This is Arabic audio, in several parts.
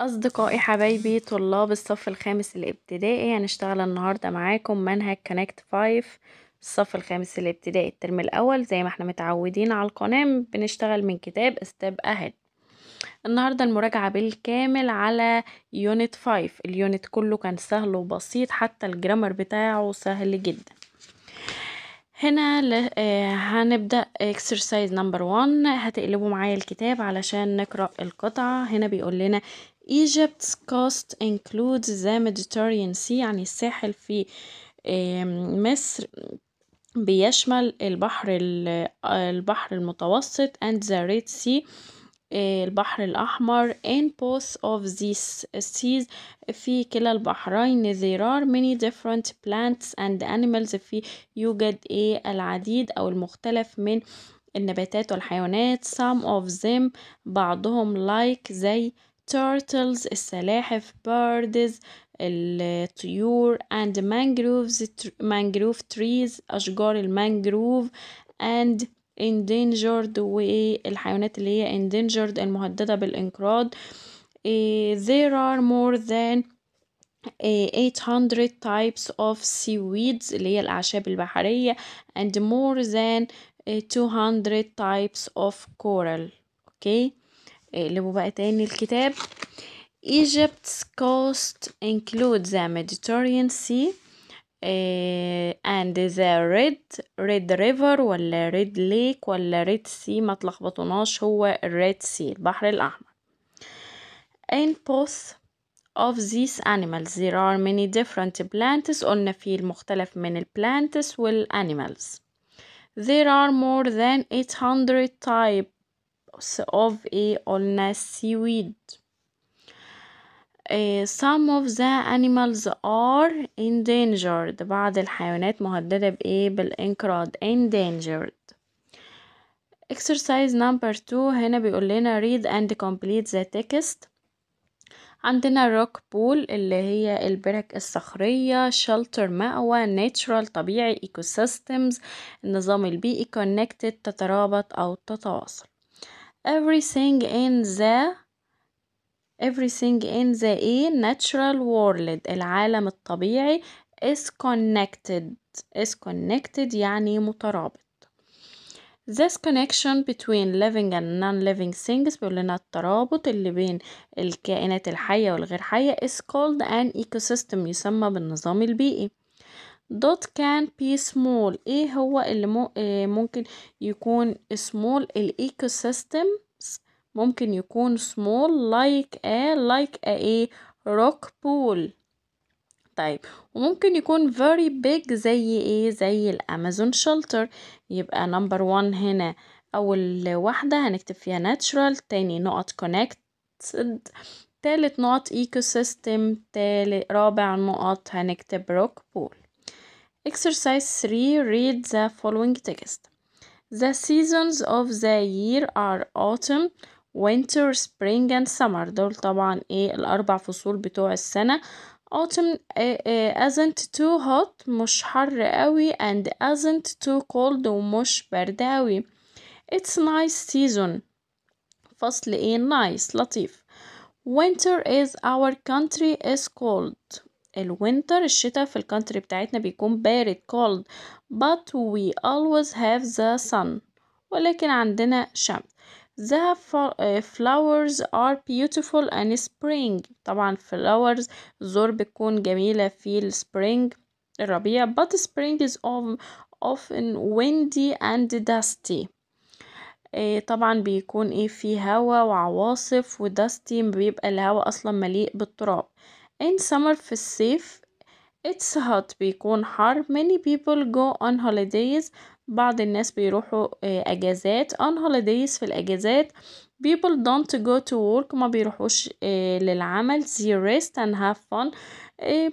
أصدقائي حبايبي طلاب الصف الخامس الابتدائي هنشتغل النهاردة معاكم منهج كونكت فايف الصف الخامس الابتدائي الترم الأول زي ما احنا متعودين على القناة بنشتغل من كتاب استاب أهد النهاردة المراجعة بالكامل على يونت فايف اليونت كله كان سهل وبسيط حتى الجرامر بتاعه سهل جدا هنا آه، هنبدأ exercise number one هتقلبوا معايا الكتاب علشان نقرأ القطعة هنا بيقول لنا Egypt's coast includes the Mediterranean Sea يعني الساحل في مصر بيشمل البحر البحر المتوسط and the Red Sea البحر الأحمر in both of these seas في كلا البحرين there are many different plants and animals في يوجد ايه العديد أو المختلف من النباتات والحيوانات some of them بعضهم like زي turtles السلاحف birds الطيور and mangroves mangrove trees أشجار المانجروف and endangered والحيوانات اللي هي endangered المهددة بالانقراض there are more than 800 types of seaweeds اللي هي الأعشاب البحرية and more than 200 types of coral okay اقلبوا بقى تاني الكتاب Egypt's coast includes the Mediterranean Sea and the Red Red River ولا Red Lake ولا Red Sea ما تلخبطوناش هو Red Sea البحر الأحمر in both of these animals there are many different plants قلنا في المختلف من ال plants وال animals there are more than 800 type flocks of a ulnaceae. some of the animals are endangered بعض الحيوانات مهددة بإيه بالانقراض endangered exercise number two هنا بيقول لنا read and complete the text عندنا rock pool اللي هي البرك الصخرية shelter مأوى natural طبيعي ecosystems النظام البيئي connected تترابط أو تتواصل everything in the everything in the natural world العالم الطبيعي is connected is connected يعني مترابط this connection between living and non-living things بيقول لنا الترابط اللي بين الكائنات الحية والغير حية is called an ecosystem يسمى بالنظام البيئي dot can be small ايه هو اللي آه، ممكن يكون small الايكو systems ممكن يكون small like a like a ايه rock pool طيب وممكن يكون very big زي ايه زي الامازون shelter يبقى number one هنا اول واحدة هنكتب فيها natural تاني نقط connected تالت نقط ecosystem تالت رابع نقط هنكتب rock pool Exercise 3 Read the following text. The seasons of the year are autumn, winter, spring and summer دول طبعا ايه الأربع فصول بتوع السنة autumn isn't too hot مش حر قوي and isn't too cold ومش برد قوي it's nice season فصل ايه nice لطيف winter is our country is cold الوينتر الشتاء في الكونتري بتاعتنا بيكون بارد cold but we always have the sun ولكن عندنا شمس The آه، flowers are beautiful in spring طبعا flowers زور بتكون جميلة في spring الربيع but spring is often windy and dusty آه، طبعا بيكون ايه في هوا وعواصف ودستي بيبقى الهوا اصلا مليء بالتراب In summer في الصيف it's hot بيكون حر many people go on holidays بعض الناس بيروحوا آه, أجازات on holidays في الأجازات people don't go to work ما بيروحوش آه, للعمل they rest and have fun آه,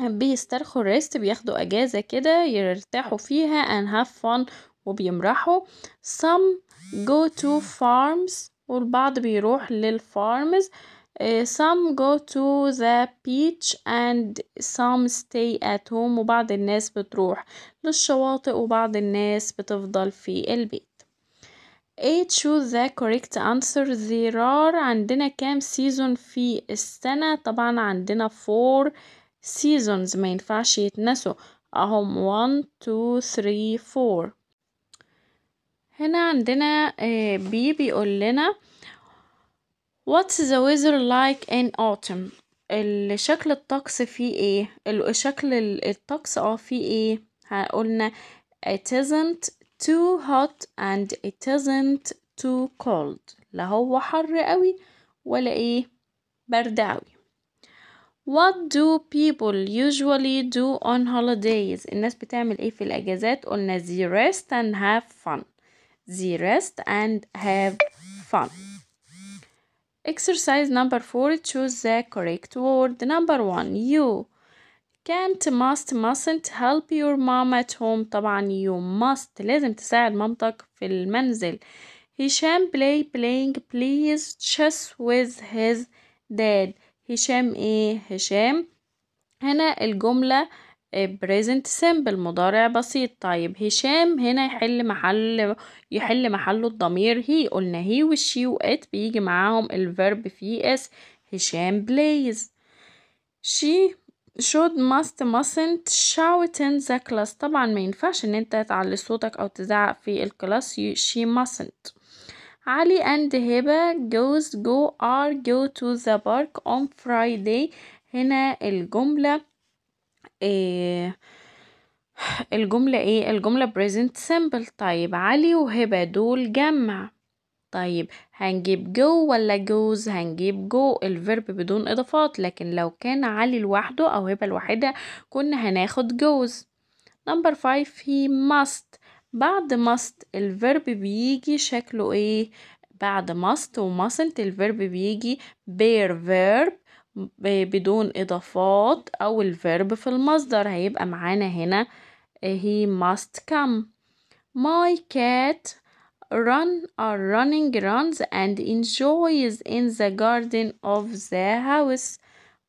بيسترخوا rest بياخدوا أجازة كده يرتاحوا فيها and have fun وبيمرحوا some go to farms والبعض بيروح للفارمز Uh, some go to the beach and some stay at home وبعض الناس بتروح للشواطئ وبعض الناس بتفضل في البيت A choose the correct answer there are عندنا كام season في السنة طبعا عندنا four seasons ما ينفعش يتنسوا اهم one two three four هنا عندنا uh, B بيقول لنا What's the weather like in autumn؟ شكل الطقس فيه ايه؟ شكل الطقس اه فيه ايه؟ ه- it isn't too hot and it isn't too cold لا هو حر أوي ولا ايه برد أوي What do people usually do on holidays؟ الناس بتعمل ايه في الأجازات؟ قلنا they rest and have fun they rest and have fun Exercise number four, choose the correct word. Number one, you can't must mustn't help your mom at home طبعا you must لازم تساعد مامتك في المنزل هشام play playing please chess with his dad هشام ايه هشام هنا الجملة آه، present simple مضارع بسيط طيب هشام هنا يحل محل يحل محله الضمير هي قلنا هي والشي وات بيجي معاهم الفيرب في اس هشام بلايز شي should must mustn't shout in the class طبعا ما ينفعش ان انت تعلي صوتك او تزعق في الكلاس she mustn't علي and هبة goes go are go to the park on Friday هنا الجملة إيه الجملة ايه الجملة present simple طيب علي وهبة دول جمع طيب هنجيب جو ولا جوز هنجيب جو الفيرب بدون اضافات لكن لو كان علي لوحده او هبة لوحدها كنا هناخد جوز نمبر فايف في must بعد must الفيرب بيجي شكله ايه بعد must و mustn't الفيرب بيجي bare verb بدون إضافات أو الفيرب في المصدر هيبقى معانا هنا he must come my cat run are running runs and enjoys in the garden of the house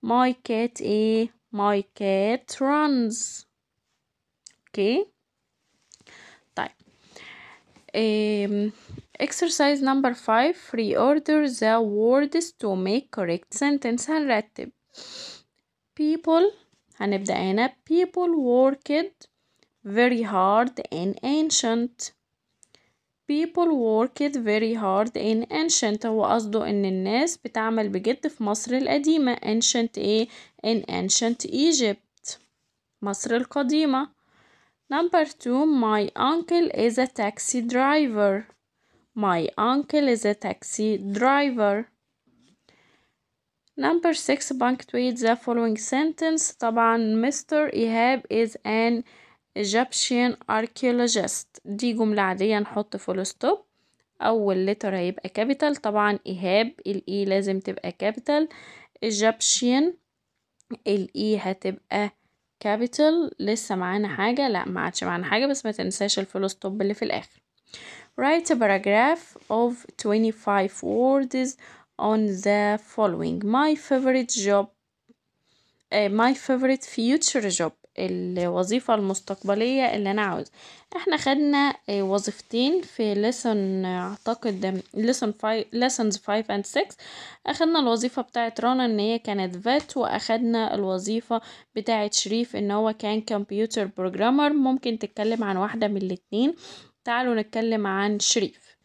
my cat ايه my cat runs اوكي okay. طيب exercise number 5 reorder the words to make correct sentence هنرتب people هنبدأ هنا people worked very hard in ancient people worked very hard in ancient هو قصده ان الناس بتعمل بجد في مصر القديمة ancient ايه in ancient Egypt مصر القديمة number two my uncle is a taxi driver My uncle is a taxi driver. Number six punctuate the following sentence. طبعا Mr. إيهاب is an Egyptian archaeologist. دي جملة عادية نحط full stop. أول letter هيبقى capital. طبعا إيهاب الإي لازم تبقى capital. Egyptian الإي هتبقى capital. لسه معانا حاجة لا ما عادش معانا حاجة بس ما تنساش full stop اللي في الآخر. Write a paragraph of 25 words on the following. My favorite job. Uh, my favorite future job. الوظيفة المستقبلية اللي أنا عاوز احنا خدنا eh, وظيفتين في lesson اعتقد lesson five lessons 5 and 6 اخدنا الوظيفة بتاعت رنا ان هي كانت فات واخدنا الوظيفة بتاعت شريف ان هو كان computer programmer ممكن تتكلم عن واحدة من الاتنين تعالوا نتكلم عن شريف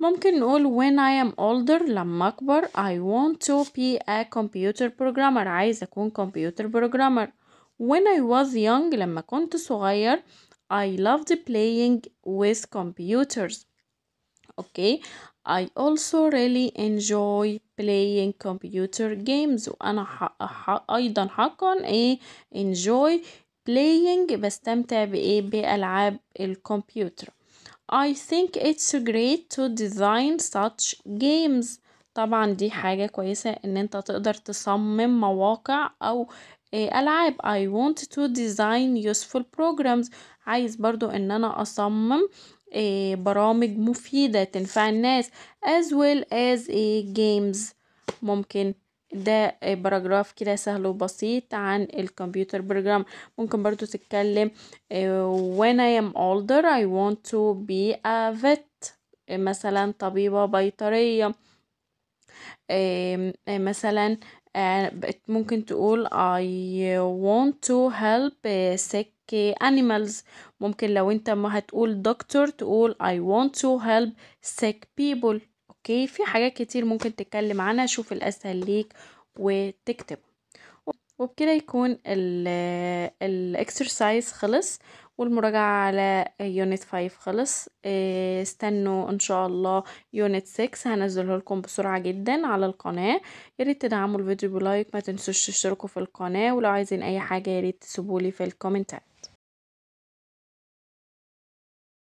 ممكن نقول when I am older لما أكبر I want to be a computer programmer عايز أكون computer programmer when I was young لما كنت صغير I loved playing with computers okay I also really enjoy playing computer games وأنا حق أيضا حقا إيه enjoy playing بستمتع بإيه بألعاب الكمبيوتر I think it's great to design such games طبعا دي حاجة كويسة ان انت تقدر تصمم مواقع او آه، العاب I want to design useful programs عايز برضو ان انا اصمم آه، برامج مفيدة تنفع الناس as well as آه، games ممكن ده باراجراف كده سهل وبسيط عن الكمبيوتر بروجرام ممكن برضو تتكلم آه، when I am older I want to be a vet مثلا طبيبة بيطرية آه، مثلا آه، ممكن تقول I want to help sick animals ممكن لو انت ما هتقول دكتور تقول I want to help sick people اوكي في حاجات كتير ممكن تتكلم عنها شوف الاسهل ليك وتكتب وبكده يكون الاكسرسايز آه، خلص والمراجعة على يونت 5 خلص آه، استنوا ان شاء الله يونت 6 هنزله لكم بسرعة جدا على القناة ياريت تدعموا الفيديو بلايك ما تنسوش تشتركوا في القناة ولو عايزين اي حاجة ياريت تسيبولي في الكومنتات